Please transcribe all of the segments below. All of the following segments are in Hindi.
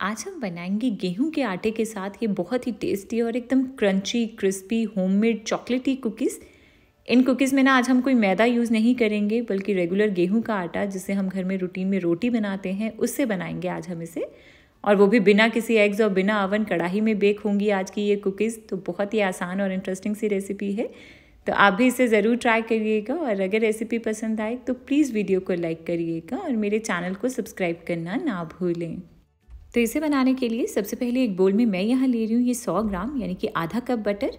आज हम बनाएंगे गेहूं के आटे के साथ ये बहुत ही टेस्टी और एकदम crunchy crispy homemade chocolatey cookies इन कुकीज़ में ना आज हम कोई मैदा यूज़ नहीं करेंगे बल्कि रेगुलर गेहूं का आटा जिसे हम घर में रूटीन में रोटी बनाते हैं उससे बनाएंगे आज हम इसे और वो भी बिना किसी एग्स और बिना अवन कढ़ाई में बेक होंगी आज की ये कुकीज़ तो बहुत ही आसान और इंटरेस्टिंग सी रेसिपी है तो आप भी इसे ज़रूर ट्राई करिएगा और अगर रेसिपी पसंद आए तो प्लीज़ वीडियो को लाइक करिएगा और मेरे चैनल को सब्सक्राइब करना ना भूलें तो इसे बनाने के लिए सबसे पहले एक बोल में मैं यहाँ ले रही हूँ ये सौ ग्राम यानी कि आधा कप बटर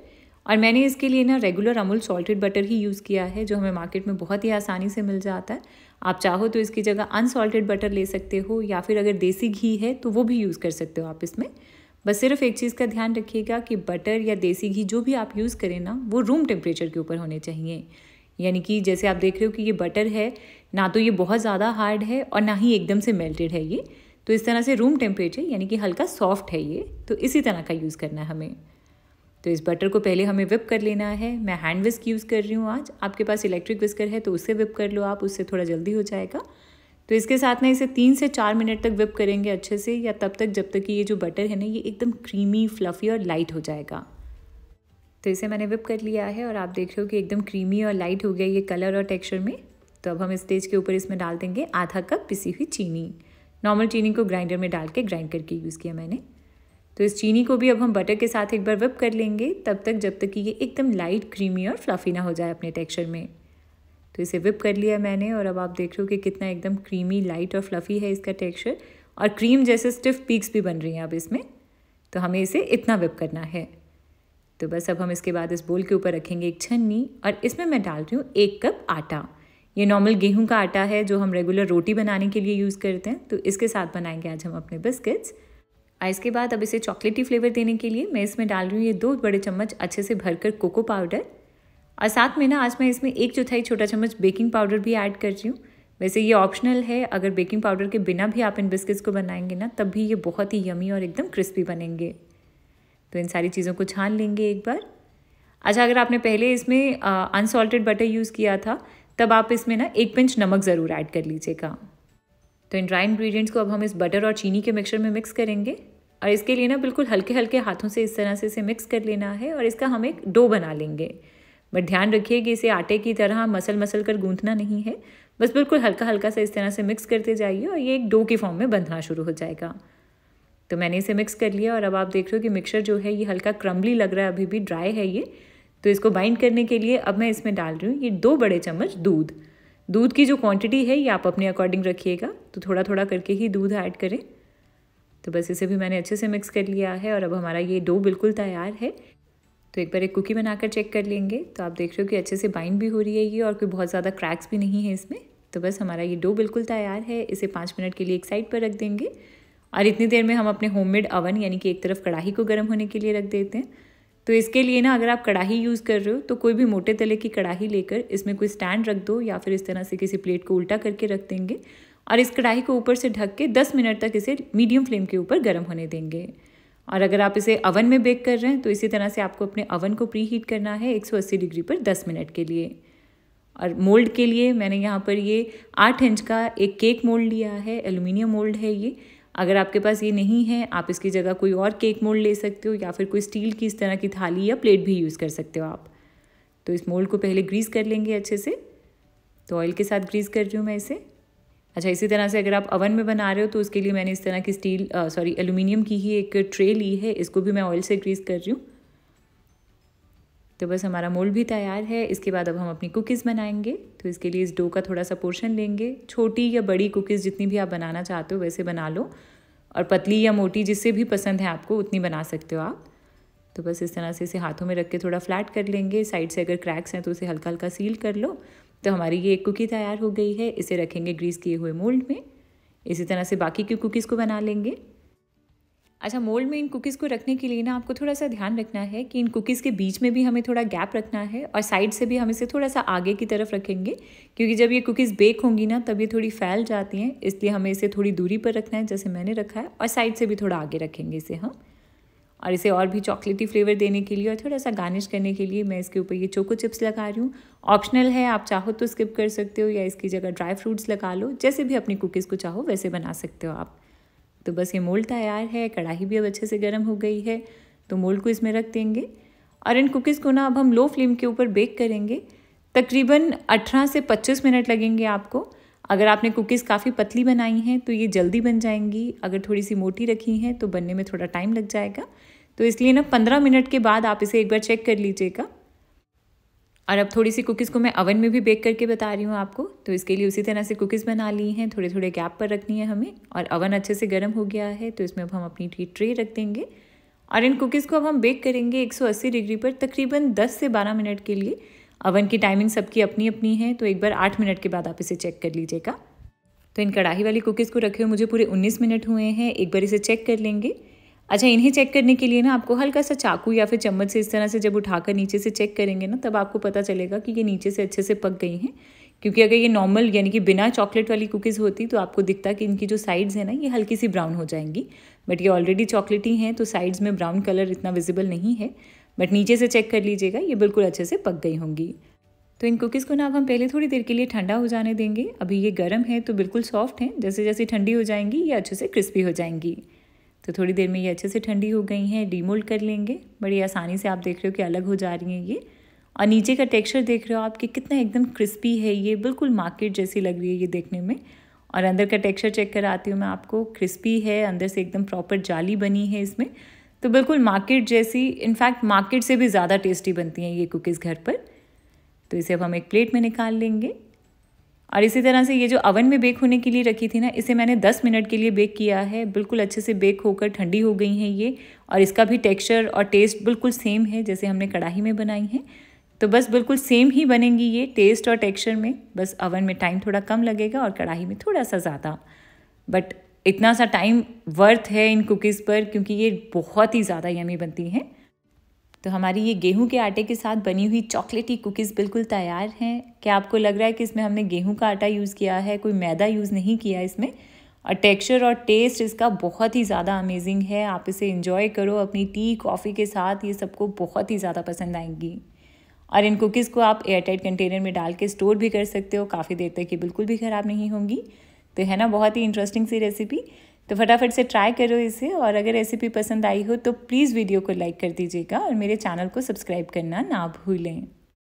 और मैंने इसके लिए ना रेगुलर अमूल सॉल्टेड बटर ही यूज़ किया है जो हमें मार्केट में बहुत ही आसानी से मिल जाता है आप चाहो तो इसकी जगह अनसॉल्टेड बटर ले सकते हो या फिर अगर देसी घी है तो वो भी यूज़ कर सकते हो आप इसमें बस सिर्फ एक चीज़ का ध्यान रखिएगा कि बटर या देसी घी जो भी आप यूज़ करें ना वो रूम टेम्परेचर के ऊपर होने चाहिए यानी कि जैसे आप देख रहे हो कि ये बटर है ना तो ये बहुत ज़्यादा हार्ड है और ना ही एकदम से मेल्टेड है ये तो इस तरह से रूम टेम्परेचर यानी कि हल्का सॉफ्ट है ये तो इसी तरह का यूज़ करना है हमें तो इस बटर को पहले हमें विप कर लेना है मैं हैंड विस्क यूज़ कर रही हूँ आज आपके पास इलेक्ट्रिक विस्कर है तो उससे विप कर लो आप उससे थोड़ा जल्दी हो जाएगा तो इसके साथ ना इसे तीन से चार मिनट तक विप करेंगे अच्छे से या तब तक जब तक कि ये जो बटर है ना ये एकदम क्रीमी फ्लफ़ी और लाइट हो जाएगा तो इसे मैंने विप कर लिया है और आप देख रहे हो कि एकदम क्रीमी और लाइट हो गया ये कलर और टेक्सचर में तो अब हम स्टेज के ऊपर इसमें डाल देंगे आधा कप पिसी हुई चीनी नॉर्मल चीनी को ग्राइंडर में डाल के ग्राइंड करके यूज़ किया मैंने तो इस चीनी को भी अब हम बटर के साथ एक बार विप कर लेंगे तब तक जब तक कि ये एकदम लाइट क्रीमी और फ्लफ़ी ना हो जाए अपने टेक्सचर में तो इसे विप कर लिया मैंने और अब आप देख रहे हो कि कितना एकदम क्रीमी लाइट और फ्लफ़ी है इसका टेक्सचर और क्रीम जैसे स्टिफ पीक्स भी बन रही हैं अब इसमें तो हमें इसे इतना विप करना है तो बस अब हम इसके बाद इस बोल के ऊपर रखेंगे एक छन्नी और इसमें मैं डाल रही हूँ एक कप आटा ये नॉर्मल गेहूं का आटा है जो हम रेगुलर रोटी बनाने के लिए यूज़ करते हैं तो इसके साथ बनाएंगे आज हम अपने बिस्किट्स और इसके बाद अब इसे चॉकलेटी फ्लेवर देने के लिए मैं इसमें डाल रही हूँ ये दो बड़े चम्मच अच्छे से भरकर कोको पाउडर और साथ में ना आज मैं इसमें एक चौथाई छोटा चम्मच बेकिंग पाउडर भी ऐड कर रही हूँ वैसे ये ऑप्शनल है अगर बेकिंग पाउडर के बिना भी आप इन बिस्किट्स को बनाएंगे ना तब भी ये बहुत ही यमी और एकदम क्रिस्पी बनेंगे तो इन सारी चीज़ों को छान लेंगे एक बार अच्छा अगर आपने पहले इसमें अनसॉल्टेड बटर यूज़ किया था तब आप इसमें ना एक पिंच नमक ज़रूर ऐड कर लीजिएगा तो इन ड्राई इंग्रेडिएंट्स को अब हम इस बटर और चीनी के मिक्सचर में मिक्स करेंगे और इसके लिए ना बिल्कुल हल्के हल्के हाथों से इस तरह से इसे मिक्स कर लेना है और इसका हम एक डो बना लेंगे बट ध्यान रखिए कि इसे आटे की तरह मसल मसल कर गूंथना नहीं है बस बिल्कुल हल्का हल्का सा इस तरह से मिक्स करते जाइए और ये एक डो के फॉर्म में बंधना शुरू हो जाएगा तो मैंने इसे मिक्स कर लिया और अब आप देख रहे हो कि मिक्सर जो है ये हल्का क्रम्बली लग रहा है अभी भी ड्राई है ये तो इसको बाइंड करने के लिए अब मैं इसमें डाल रही हूँ ये दो बड़े चम्मच दूध दूध की जो क्वांटिटी है ये आप अपने अकॉर्डिंग रखिएगा तो थोड़ा थोड़ा करके ही दूध ऐड करें तो बस इसे भी मैंने अच्छे से मिक्स कर लिया है और अब हमारा ये डो बिल्कुल तैयार है तो एक बार एक कुकी बनाकर चेक कर लेंगे तो आप देख रहे हो कि अच्छे से बाइंड भी हो रही है ये और कोई बहुत ज़्यादा क्रैक्स भी नहीं है इसमें तो बस हमारा ये डो बिल्कुल तैयार है इसे पाँच मिनट के लिए एक साइड पर रख देंगे और इतनी देर में हम अपने होममेड अवन यानी कि एक तरफ कढ़ाई को गर्म होने के लिए रख देते हैं तो इसके लिए ना अगर आप कढ़ाई यूज़ कर रहे हो तो कोई भी मोटे तले की कढ़ाई लेकर इसमें कोई स्टैंड रख दो या फिर इस तरह से किसी प्लेट को उल्टा करके रख देंगे और इस कढ़ाई को ऊपर से ढक के 10 मिनट तक इसे मीडियम फ्लेम के ऊपर गर्म होने देंगे और अगर आप इसे अवन में बेक कर रहे हैं तो इसी तरह से आपको अपने अवन को प्री हीट करना है 180 डिग्री पर 10 मिनट के लिए और मोल्ड के लिए मैंने यहाँ पर ये आठ इंच का एक केक मोल्ड लिया है एल्यूमिनियम मोल्ड है ये अगर आपके पास ये नहीं है आप इसकी जगह कोई और केक मोल्ड ले सकते हो या फिर कोई स्टील की इस तरह की थाली या प्लेट भी यूज़ कर सकते हो आप तो इस मोल्ड को पहले ग्रीस कर लेंगे अच्छे से तो ऑयल के साथ ग्रीस कर रही हूँ मैं इसे अच्छा इसी तरह से अगर आप अवन में बना रहे हो तो उसके लिए मैंने इस तरह की स्टील सॉरी एलुमिनियम की ही एक ट्रे ली है इसको भी मैं ऑयल से ग्रीस कर रही हूँ तो बस हमारा मोल्ड भी तैयार है इसके बाद अब हम अपनी कुकीज़ बनाएंगे तो इसके लिए इस डो का थोड़ा सा पोर्शन लेंगे छोटी या बड़ी कुकीज़ जितनी भी आप बनाना चाहते हो वैसे बना लो और पतली या मोटी जिससे भी पसंद है आपको उतनी बना सकते हो आप तो बस इस तरह से इसे हाथों में रख के थोड़ा फ्लैट कर लेंगे साइड से अगर क्रैक्स हैं तो उसे हल्का हल्का सील कर लो तो हमारी ये एक कुकी तैयार हो गई है इसे रखेंगे ग्रीस किए हुए मोल्ड में इसी तरह से बाकी की कुकीज़ को बना लेंगे अच्छा मोल्ड में इन कुकीज़ को रखने के लिए ना आपको थोड़ा सा ध्यान रखना है कि इन कुकीज़ के बीच में भी हमें थोड़ा गैप रखना है और साइड से भी हम इसे थोड़ा सा आगे की तरफ रखेंगे क्योंकि जब ये कुकीज़ बेक होंगी ना तब ये थोड़ी फैल जाती हैं इसलिए हमें इसे थोड़ी दूरी पर रखना है जैसे मैंने रखा है और साइड से भी थोड़ा आगे रखेंगे इसे हम और इसे और भी चॉकलेटी फ्लेवर देने के लिए और थोड़ा सा गार्निश करने के लिए मैं इसके ऊपर ये चोको चिप्स लगा रही हूँ ऑप्शनल है आप चाहो तो स्किप कर सकते हो या इसकी जगह ड्राई फ्रूट्स लगा लो जैसे भी अपनी कुकीज़ को चाहो वैसे बना सकते हो आप तो बस ये मोल तैयार है कढ़ाई भी अब अच्छे से गर्म हो गई है तो मोल्ड को इसमें रख देंगे और इन कुकीज़ को ना अब हम लो फ्लेम के ऊपर बेक करेंगे तकरीबन 18 से 25 मिनट लगेंगे आपको अगर आपने कुकीज़ काफ़ी पतली बनाई हैं तो ये जल्दी बन जाएंगी अगर थोड़ी सी मोटी रखी हैं तो बनने में थोड़ा टाइम लग जाएगा तो इसलिए ना पंद्रह मिनट के बाद आप इसे एक बार चेक कर लीजिएगा और अब थोड़ी सी कुकीज़ को मैं अवन में भी बेक करके बता रही हूँ आपको तो इसके लिए उसी तरह से कुकीज़ बना ली हैं थोड़े थोड़े गैप पर रखनी है हमें और अवन अच्छे से गर्म हो गया है तो इसमें अब हम अपनी टी ट्रे रख देंगे और इन कुकीज़ को अब हम बेक करेंगे 180 डिग्री पर तकरीबन 10 से 12 मिनट के लिए अवन की टाइमिंग सबकी अपनी अपनी है तो एक बार आठ मिनट के बाद आप इसे चेक कर लीजिएगा तो इन कढ़ाई वाली कुकीज़ को रखे हुए मुझे पूरे उन्नीस मिनट हुए हैं एक बार इसे चेक कर लेंगे अच्छा इन्हें चेक करने के लिए ना आपको हल्का सा चाकू या फिर चम्मच से इस तरह से जब उठाकर नीचे से चेक करेंगे ना तब आपको पता चलेगा कि ये नीचे से अच्छे से पक गई हैं क्योंकि अगर ये नॉर्मल यानी कि बिना चॉकलेट वाली कुकीज़ होती तो आपको दिखता कि इनकी जो साइड्स हैं ना ये हल्की सी ब्राउन हो जाएंगी बट ये ऑलरेडी चॉकलेटी हैं तो साइड्स में ब्राउन कलर इतना विजिबल नहीं है बट नीचे से चेक कर लीजिएगा ये बिल्कुल अच्छे से पक गई होंगी तो इन कुकीज़ को ना अब हम पहले थोड़ी देर के लिए ठंडा हो जाने देंगे अभी ये गर्म है तो बिल्कुल सॉफ्ट हैं जैसे जैसे ठंडी हो जाएंगी ये अच्छे से क्रिस्पी हो जाएंगी तो थोड़ी देर में ये अच्छे से ठंडी हो गई हैं डीमोल्ड कर लेंगे बड़ी आसानी से आप देख रहे हो कि अलग हो जा रही हैं ये और नीचे का टेक्सचर देख रहे हो आप कि कितना एकदम क्रिस्पी है ये बिल्कुल मार्केट जैसी लग रही है ये देखने में और अंदर का टेक्सचर चेक कराती हूँ मैं आपको क्रिस्पी है अंदर से एकदम प्रॉपर जाली बनी है इसमें तो बिल्कुल मार्केट जैसी इनफैक्ट मार्केट से भी ज़्यादा टेस्टी बनती हैं ये कुकीज़ घर पर तो इसे अब हम एक प्लेट में निकाल लेंगे और इसी तरह से ये जो अवन में बेक होने के लिए रखी थी ना इसे मैंने 10 मिनट के लिए बेक किया है बिल्कुल अच्छे से बेक होकर ठंडी हो गई हैं ये और इसका भी टेक्सचर और टेस्ट बिल्कुल सेम है जैसे हमने कढ़ाई में बनाई हैं तो बस बिल्कुल सेम ही बनेंगी ये टेस्ट और टेक्सचर में बस अवन में टाइम थोड़ा कम लगेगा और कढ़ाई में थोड़ा सा ज़्यादा बट इतना सा टाइम वर्थ है इन कुकीज़ पर क्योंकि ये बहुत ही ज़्यादा यमी बनती हैं तो हमारी ये गेहूं के आटे के साथ बनी हुई चॉकलेटी कुकीज़ बिल्कुल तैयार हैं क्या आपको लग रहा है कि इसमें हमने गेहूं का आटा यूज़ किया है कोई मैदा यूज़ नहीं किया इसमें और टेक्सचर और टेस्ट इसका बहुत ही ज़्यादा अमेजिंग है आप इसे इंजॉय करो अपनी टी कॉफ़ी के साथ ये सबको बहुत ही ज़्यादा पसंद आएंगी और इन कुकीज़ को आप एयरटाइट कंटेनर में डाल के स्टोर भी कर सकते हो काफ़ी देर तक ये बिल्कुल भी ख़राब नहीं होंगी तो है ना बहुत ही इंटरेस्टिंग सी रेसिपी तो फटाफट से ट्राई करो इसे और अगर रेसिपी पसंद आई हो तो प्लीज़ वीडियो को लाइक कर दीजिएगा और मेरे चैनल को सब्सक्राइब करना ना भूलें